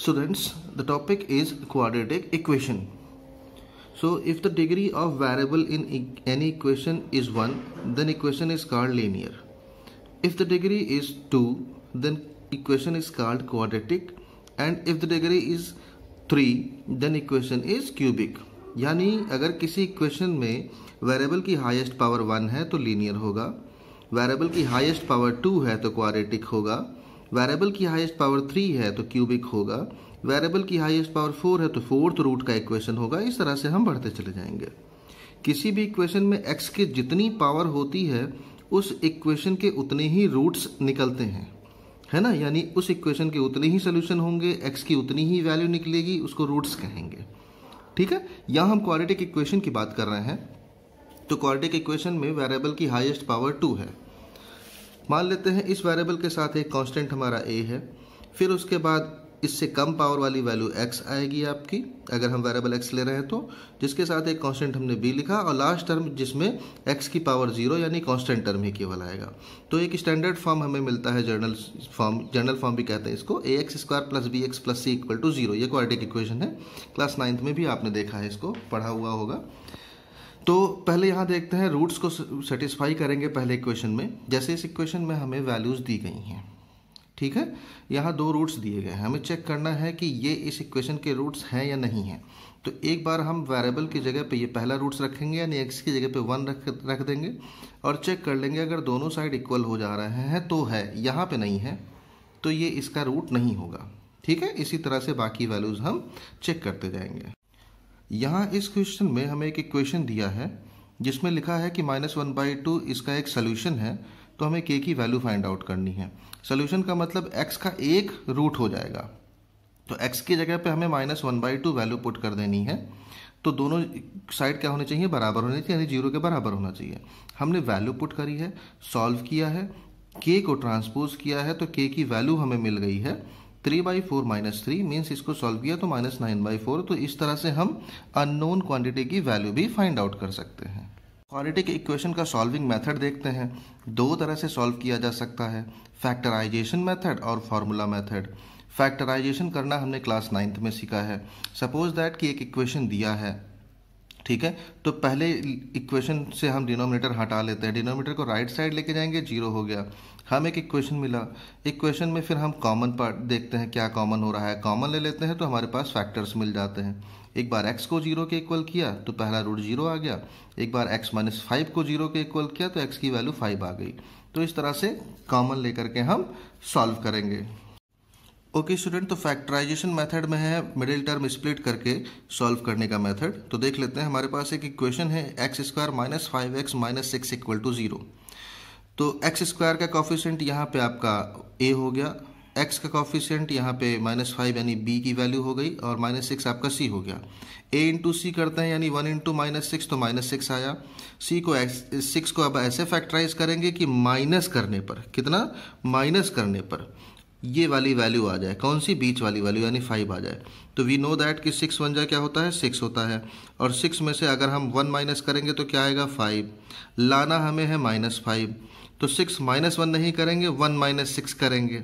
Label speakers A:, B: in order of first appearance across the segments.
A: Students, the topic is quadratic equation. So if the degree of variable in e any equation is 1, then equation is called linear. If the degree is 2, then equation is called quadratic. And if the degree is 3, then equation is cubic. yani agar kisi equation mein variable ki highest power 1 hai to linear hoga variable ki highest power 2 hai to quadratic hoga variable की highest power three है तो cubic होगा variable की highest power four है तो fourth root का equation होगा इस तरह से हम बढ़ते चले जाएंगे किसी भी इक्वेशन में एक्स की जितनी पावर होती है उस इक्वेशन के उतने ही रूट्स निकलते हैं है ना यानी उस इक्वेशन के उतने ही सोल्यूशन होंगे एक्स की उतनी ही वैल्यू निकलेगी उसको रूट्स कहेंगे ठीक है यहाँ हम क्वारिटिक इक्वेशन की बात कर रहे हैं तो क्वारिटिक इक्वेशन में वेरिएबल की हाईएस्ट पावर टू है मान लेते हैं इस वेरिएबल के साथ एक कांस्टेंट हमारा ए है फिर उसके बाद इससे कम पावर वाली वैल्यू एक्स आएगी आपकी अगर हम वेरिएबल एक्स ले रहे हैं तो जिसके साथ एक कांस्टेंट हमने बी लिखा और लास्ट टर्म जिसमें एक्स की पावर जीरो यानी कांस्टेंट टर्म ही केवल आएगा तो एक स्टैंडर्ड फॉर्म हमें मिलता है जर्नल फॉर्म जर्नल फॉर्म भी कहते हैं इसको a x square plus b x plus c equal to zero ये क्वाड्रेटिक इक्वेशन है क्लास नाइन्थ में भी आपने देखा है इसको पढ़ा हुआ होगा तो पहले यहाँ देखते हैं रूट्स को सेटिस्फाई करेंगे पहले इक्वेशन में जैसे इस इक्वेशन में हमें वैल्यूज़ दी गई हैं ठीक है यहाँ दो रूट्स दिए गए हैं हमें चेक करना है कि ये इस इक्वेशन के रूट्स हैं या नहीं हैं तो एक बार हम वेरिएबल की जगह पे ये पहला रूट्स रखेंगे यानी एक्स की जगह पे वन रख रख देंगे और चेक कर लेंगे अगर दोनों साइड इक्वल हो जा रहे हैं तो है यहाँ पे नहीं है तो ये इसका रूट नहीं होगा ठीक है इसी तरह से बाकी वैल्यूज़ हम चेक करते जाएंगे यहाँ इस क्वेश्चन में हमें एक इक्वेशन दिया है जिसमें लिखा है कि माइनस वन बाई टू इसका एक सोल्यूशन है तो हमें के की वैल्यू फाइंड आउट करनी है सोल्यूशन का मतलब एक्स का एक रूट हो जाएगा तो एक्स की जगह पे हमें minus one by two value put कर देनी है तो दोनों साइड क्या होने चाहिए बराबर होने चाहिए यानी जीरो के बराबर होना चाहिए हमने वैल्यू पुट करी है सॉल्व किया है के को ट्रांसपोज किया है तो के की वैल्यू हमें मिल गई है three by four minus three means इसको सॉल्व किया तो माइनस नाइन बाई फोर तो इस तरह से हम अननोन क्वांटिटी की वैल्यू भी फाइंड आउट कर सकते हैं क्वालिटी के इक्वेशन का सॉल्विंग मेथड देखते हैं दो तरह से सॉल्व किया जा सकता है फैक्टराइजेशन मेथड और फार्मूला मेथड फैक्टराइजेशन करना हमने क्लास नाइन्थ में सीखा है सपोज दैट कि एक इक्वेशन दिया है ठीक है तो पहले इक्वेशन से हम डिनोमिनेटर हटा लेते हैं डिनोमिनेटर को राइट साइड लेके जाएंगे जीरो हो गया हम एक इक्वेशन मिला इक्वेशन में फिर हम कॉमन पार्ट देखते हैं क्या कॉमन हो रहा है कॉमन ले लेते हैं तो हमारे पास फैक्टर्स मिल जाते हैं एक बार एक्स को जीरो के इक्वल किया तो पहला रूट जीरो आ गया एक बार एक्स माइनस फाइव को जीरो के इक्वल किया तो एक्स की वैल्यू फाइव आ गई तो इस तरह से कॉमन लेकर के हम सॉल्व करेंगे ओके okay, स्टूडेंट तो फैक्टराइजेशन मेथड में है मिडिल टर्म स्प्लिट करके सॉल्व करने का मेथड तो देख लेते हैं हमारे पास एक इक्वेशन है x square minus five x minus six equal to zero तो एक्स स्क्वायर का कॉफिशेंट यहाँ पे आपका ए हो गया एक्स का कॉफिशेंट यहाँ पे माइनस फाइव यानी बी की वैल्यू हो गई और माइनस सिक्स आपका सी हो गया ए इंटू सी करते हैं यानी वन इंटू माइनस सिक्स तो माइनस सिक्स आया सी को एक्स सिक्स को अब ऐसे फैक्टराइज करेंगे कि माइनस करने पर कितना माइनस करने पर ये वाली वैल्यू आ जाए कौन सी बीच वाली वैल्यू यानी फाइव आ जाए तो वी नो दैट कि सिक्स वन जाए क्या होता है सिक्स होता है और सिक्स में से अगर हम वन माइनस करेंगे तो क्या आएगा फाइव लाना हमें है माइनस फाइव तो सिक्स माइनस वन नहीं करेंगे वन माइनस सिक्स करेंगे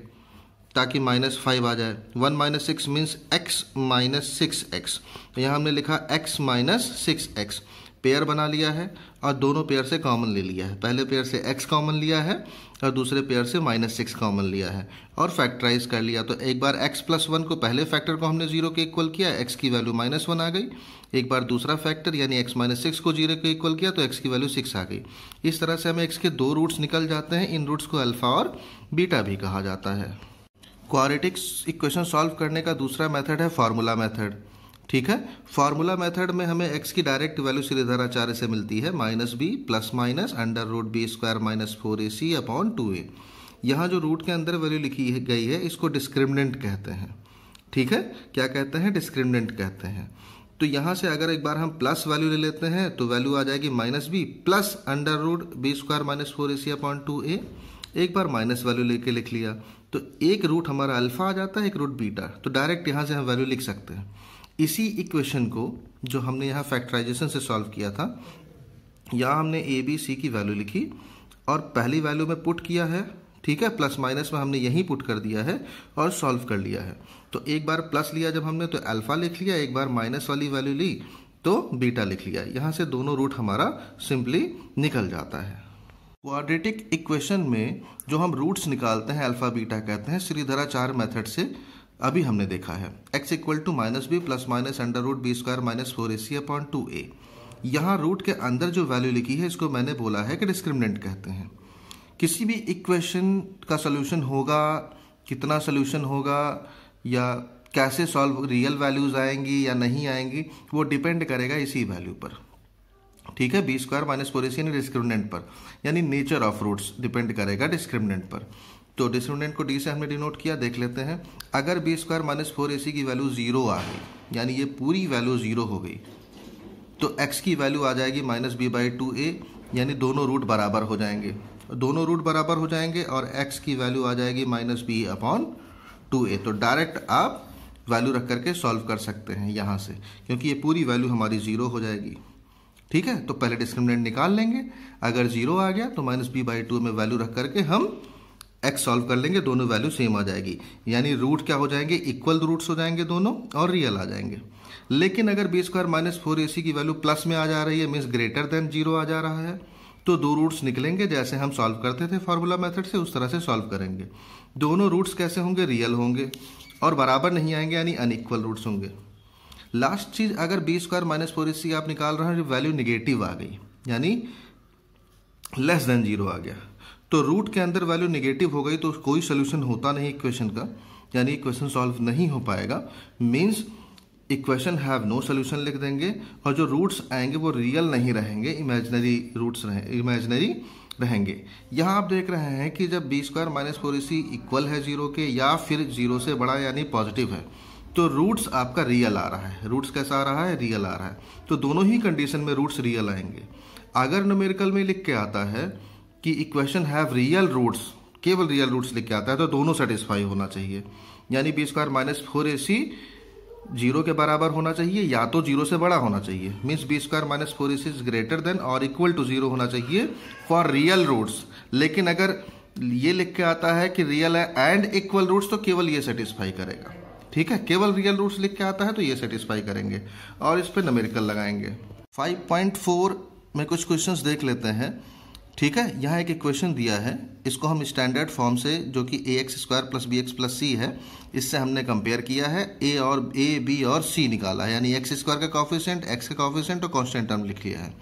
A: ताकि माइनस फाइव आ जाए one minus six means x minus six x तो यहाँ हमने लिखा x minus six x pair बना लिया है और दोनों पेयर से कॉमन ले लिया है पहले पेयर से x कॉमन लिया है और दूसरे पेयर से माइनस सिक्स कॉमन लिया है और फैक्टराइज कर लिया तो एक बार x प्लस वन को पहले फैक्टर को हमने जीरो के इक्वल किया x की वैल्यू माइनस वन आ गई एक बार दूसरा फैक्टर यानी x माइनस सिक्स को जीरो के इक्वल किया तो x की वैल्यू सिक्स आ गई इस तरह से हमें x के दो रूट्स निकल जाते हैं इन रूट्स को अल्फ़ा और बीटा भी कहा जाता है क्वारिटिक्स इक्वेशन सॉल्व करने का दूसरा मेथड है फार्मूला मेथड ठीक है फार्मूला मेथड में हमें एक्स की डायरेक्ट वैल्यू श्रीधराचार्य से मिलती है minus b plus minus under root b square minus four a c upon two a यहाँ जो रूट के अंदर वैल्यू लिखी है, गई है इसको डिस्क्रिमिनेंट कहते हैं ठीक है क्या कहते हैं डिस्क्रिमिनेंट कहते हैं तो यहाँ से अगर एक बार हम प्लस वैल्यू ले लेते हैं तो वैल्यू आ जाएगी minus b plus under root b square minus four a c upon two a एक बार माइनस वैल्यू लेके लिख लिया तो एक रूट हमारा अल्फा आ जाता है एक रूट बीटा तो डायरेक्ट यहाँ से हम वैल्यू लिख सकते हैं इसी इक्वेशन को जो हमने यहाँ फैक्टराइजेशन से सॉल्व किया था यहाँ हमने ए बी सी की वैल्यू लिखी और पहली वैल्यू में पुट किया है ठीक है प्लस माइनस में हमने यहीं पुट कर दिया है और सॉल्व कर लिया है तो एक बार प्लस लिया जब हमने तो अल्फ़ा लिख लिया एक बार माइनस वाली वैल्यू ली तो बीटा लिख लिया यहाँ से दोनों रूट हमारा सिंपली निकल जाता है क्वाड्रेटिक इक्वेशन में जो हम रूट्स निकालते हैं अल्फ़ा बीटा कहते हैं चार मेथड से अभी हमने देखा है x equal to minus b plus minus under root b square minus four a c upon two a यहाँ रूट के अंदर जो वैल्यू लिखी है इसको मैंने बोला है कि डिस्क्रिमिनेंट कहते हैं किसी भी इक्वेशन का सोल्यूशन होगा कितना सोल्यूशन होगा या कैसे सॉल्व रियल वैल्यूज़ आएंगी या नहीं आएंगी वो डिपेंड करेगा इसी वैल्यू पर ठीक है b square minus four a c यानी डिस्क्रिमिनेंट पर यानी नेचर ऑफ रूट्स डिपेंड करेगा डिस्क्रिमिनेंट पर तो डिस्क्रिमिनेंट को डी से हमने डिनोट किया देख लेते हैं अगर b square minus four a c की वैल्यू ज़ीरो आ गई यानी ये पूरी वैल्यू ज़ीरो हो गई तो एक्स की वैल्यू आ जाएगी minus b by two a यानी दोनों रूट बराबर हो जाएंगे दोनों रूट बराबर हो जाएंगे और एक्स की वैल्यू आ जाएगी minus b upon two a तो डायरेक्ट आप वैल्यू रख करके सॉल्व कर सकते हैं यहाँ से क्योंकि ये पूरी वैल्यू हमारी ज़ीरो हो जाएगी ठीक है तो पहले डिस्क्रिमिनेंट निकाल लेंगे अगर ज़ीरो आ गया तो माइनस बी बाई टू में वैल्यू रख करके हम एक्स सॉल्व कर लेंगे दोनों वैल्यू सेम आ जाएगी यानी रूट क्या हो जाएंगे इक्वल रूट्स हो जाएंगे दोनों और रियल आ जाएंगे लेकिन अगर b square minus four a c की वैल्यू प्लस में आ जा रही है मीन्स ग्रेटर देन जीरो आ जा रहा है तो दो रूट्स निकलेंगे जैसे हम सॉल्व करते थे फार्मूला मेथड से उस तरह से सॉल्व करेंगे दोनों रूट्स कैसे होंगे रियल होंगे और बराबर नहीं आएंगे यानी अनइक्वल रूट्स होंगे लास्ट चीज़ अगर b square minus four a c आप निकाल रहे हैं वैल्यू निगेटिव आ गई यानी लेस देन जीरो आ गया तो रूट के अंदर वैल्यू निगेटिव हो गई तो कोई सोल्यूशन होता नहीं इक्वेशन का यानी इक्वेशन सॉल्व नहीं हो पाएगा means equation have no solution लिख देंगे और जो रूट्स आएंगे वो रियल नहीं रहेंगे इमेजनरी रूट्स रहें इमेजनरी रहेंगे यहाँ आप देख रहे हैं कि जब बी स्क्वायर माइनस फोर इसी सी इक्वल है जीरो के या फिर जीरो से बड़ा यानी पॉजिटिव है तो रूट्स आपका रियल आ रहा है रूट्स कैसा आ रहा है रियल आ रहा है तो दोनों ही कंडीशन में रूट्स रियल आएंगे अगर नोमेरिकल में लिख के आता है कि इक्वेशन हैव रियल रूट्स केवल रियल रूट्स लिख के आता है तो दोनों सेटिस्फाई होना चाहिए यानी b square minus four a c zero के बराबर होना चाहिए या तो जीरो से बड़ा होना चाहिए means b square minus four a c is greater than और इक्वल टू जीरो होना चाहिए फॉर रियल रूट्स लेकिन अगर ये लिख के आता है कि रियल एंड इक्वल रूट्स तो केवल ये सेटिस्फाई करेगा ठीक है केवल रियल रूट्स लिख के आता है तो ये सेटिस्फाई करेंगे और इस पर नमेरिकल लगाएंगे 5.4 में कुछ क्वेश्चंस देख लेते हैं ठीक है यहाँ एक इक्वेशन दिया है इसको हम स्टैंडर्ड फॉर्म से जो कि a x square plus b x plus c है इससे हमने कंपेयर किया है ए और ए बी और सी निकाला है यानी एक्स स्क्वायर का कॉफिशेंट एक्स का कॉफिशेंट और कॉन्स्टेंट टर्म लिख लिया है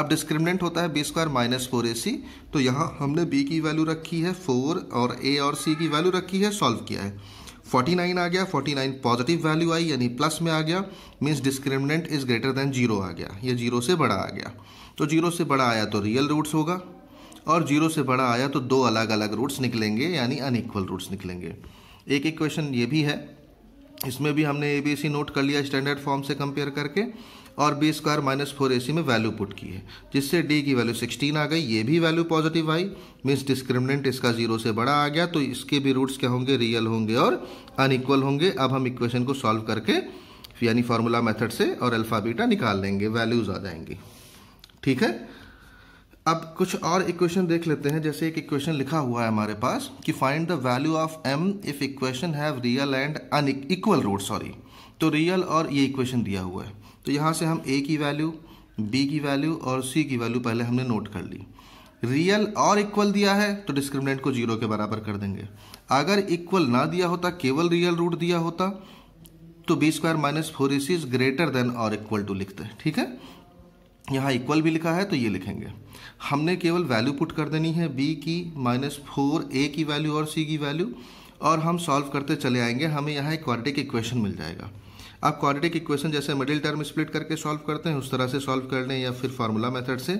A: अब डिस्क्रिमिनेंट होता है b square minus four a c तो यहाँ हमने बी की वैल्यू रखी है फोर और ए और सी की वैल्यू रखी है सॉल्व किया है 49 आ गया 49 पॉजिटिव वैल्यू आई यानी प्लस में आ गया means discriminant is greater than zero आ गया या जीरो से बड़ा आ गया तो जीरो से बड़ा आया तो रियल रूट्स होगा और जीरो से बड़ा आया तो दो अलग अलग रूट्स निकलेंगे यानी अनइक्वल रूट्स निकलेंगे एक एक क्वेश्चन ये भी है इसमें भी हमने ए बी सी नोट कर लिया स्टैंडर्ड फॉर्म से कंपेयर करके और b square minus four a c में वैल्यू पुट की है जिससे डी की वैल्यू सिक्सटीन आ गई ये भी वैल्यू पॉजिटिव आई मीन्स डिस्क्रिमिनेंट इसका जीरो से बड़ा आ गया तो इसके भी रूट्स क्या होंगे रियल होंगे और अनइक्वल होंगे अब हम इक्वेशन को सॉल्व करके यानी फार्मूला मेथड से और अल्फा बीटा निकाल लेंगे वैल्यूज आ जाएंगी ठीक है अब कुछ और इक्वेशन देख लेते हैं जैसे एक इक्वेशन लिखा हुआ है हमारे पास कि find the value of m if equation have real and unequal root sorry तो रियल और ये इक्वेशन दिया हुआ है तो यहाँ से हम ए की वैल्यू बी की वैल्यू और सी की वैल्यू पहले हमने नोट कर ली रियल और इक्वल दिया है तो डिस्क्रिमिनेंट को जीरो के बराबर कर देंगे अगर इक्वल ना दिया होता केवल रियल रूट दिया होता तो b square minus four a is greater than और इक्वल टू लिखते हैं ठीक है यहाँ इक्वल भी लिखा है तो ये लिखेंगे हमने केवल वैल्यू पुट कर देनी है बी की माइनस फोर ए की वैल्यू और सी की वैल्यू और हम सॉल्व करते चले आएंगे हमें यहाँ एक क्वाड्रेटिक इक्वेशन मिल जाएगा आप क्वाड्रेटिक इक्वेशन जैसे मिडिल टर्म स्प्लिट करके सॉल्व करते हैं उस तरह से सॉल्व कर लें या फिर फार्मूला मेथड से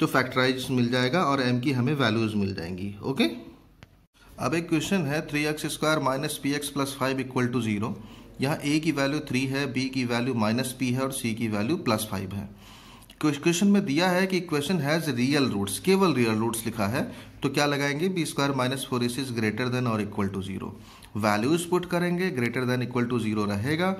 A: तो फैक्टराइज मिल जाएगा और एम की हमें वैल्यूज़ मिल जाएंगी ओके अब एक क्वेश्चन है three x square minus P x plus five equal to zero यहाँ ए की वैल्यू थ्री है बी की वैल्यू माइनस पी है और सी की वैल्यू प्लस फाइव है क्वेश्चन में दिया है कि क्वेश्चन हैज़ रियल रूट्स केवल रियल रूट्स लिखा है तो क्या लगाएंगे B square minus four S is greater than और equal to zero values put करेंगे greater than equal to zero रहेगा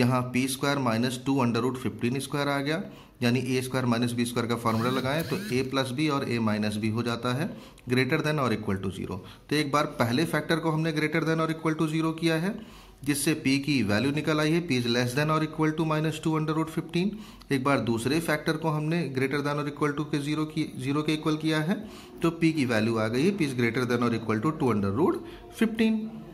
A: यहाँ p square minus two under root fifteen square आ गया यानी a square minus b square का formula लगाएं तो ए प्लस बी और ए माइनस बी हो जाता है ग्रेटर देन और इक्वल टू जीरो तो एक बार पहले फैक्टर को हमने ग्रेटर देन और इक्वल टू जीरो किया है जिससे पी की वैल्यू निकल आई है पी इज लेस देन और equal to minus two under root fifteen एक बार दूसरे फैक्टर को हमने ग्रेटर देन और इक्वल टू के जीरो की जीरो के इक्वल किया है तो पी की वैल्यू आ गई है पी इज ग्रेटर देन और equal to two under root fifteen